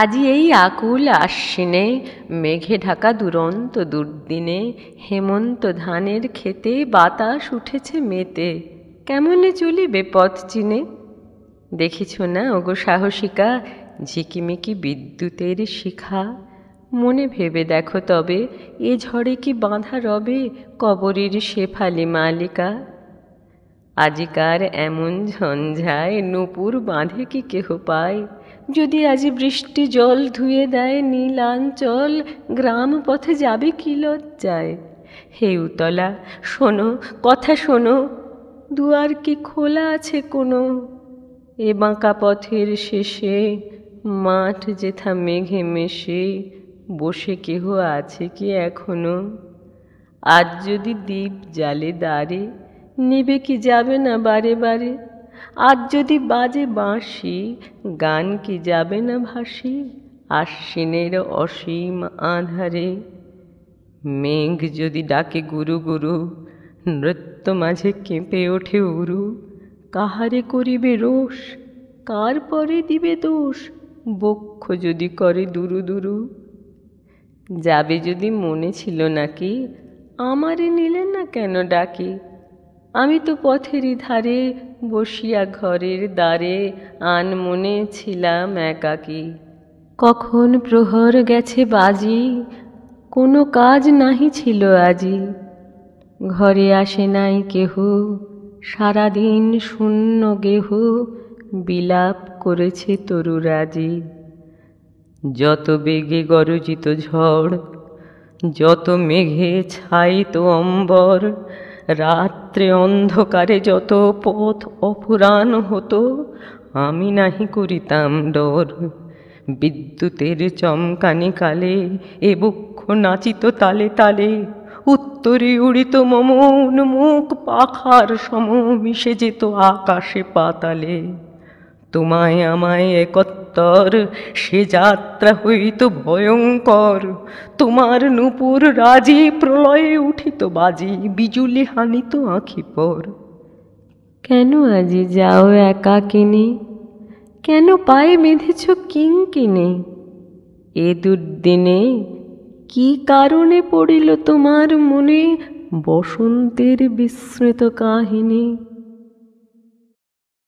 আজি এই আকুল আশ্বিনে মেঘে ঢাকা দুরন্ত দুর্দিনে হেমন্ত ধানের খেতে বাতাস উঠেছে মেতে কেমনে চলিবে পথ চিনে দেখিছ না ওগো সাহসিকা ঝিকিমিকি বিদ্যুতের শিখা মনে ভেবে দেখো তবে এ ঝড়ে কি বাঁধা রবে কবরের শেফালি মালিকা আজিকার এমন ঝঞ্ঝায় নূপুর বাঁধে কি কেহ পায় যদি আজি বৃষ্টি জল ধুয়ে দেয় নীলাঞ্চল গ্রাম পথে যাবে কি লজ্জায় হে উতলা শোনো কথা শোনো দুয়ার কি খোলা আছে কোনো এ বাঁকা পথের শেষে মাঠ যেথা মেঘে মেশে বসে কেহ আছে কি এখনো আজ যদি দ্বীপ জালে দাঁড়ে নিবে কি যাবে না বারে বারে আজ যদি বাজে বাঁশি গান কি যাবে না ভাসি আশ্বিনের অসীম আধারে মেঘ যদি ডাকে গুরু গুরু নৃত্য মাঝে কেঁপে ওঠে উরু কাহারে করিবে রোষ কার পরে দিবে দোষ বক্ষ যদি করে দুরু দুরু যাবে যদি মনে ছিল নাকি আমারে নিলেন না কেন ডাকি আমি তো পথেরই ধারে বসিয়া ঘরের দ্বারে আনমনে ছিলাম একাকী কখন প্রহর গেছে বাজি কোনো কাজ নাহি ছিল আজি ঘরে আসে নাই কেহ সারাদিন শূন্য গেহ বিলাপ করেছে তরুরাজি যত বেগে গরজিত ঝড় যত মেঘে ছাই তো অম্বর রাত্রে অন্ধকারে যত পথ অপরাণ হতো আমি নাহি করিতাম ডর বিদ্যুতের চমকানি কালে এ বক্ষ নাচিত তালে তালে উত্তরে উড়িত মমন মুখ পাখার সম মিশে যেত আকাশে পাতালে তোমায় আমায় একত্র উত্তর সে যাত্রা হইত ভয়ঙ্কর তোমার নূপুর রাজি প্রলয়ে উঠিত বাজি বিজুলি হানিত আঁখি পর কেন আজি যাও একা কিনে কেন পায়ে বেঁধেছ কিং কিনে এ দুর্দিনে কি কারণে পড়িল তোমার মনে বসন্তের বিস্মৃত কাহিনী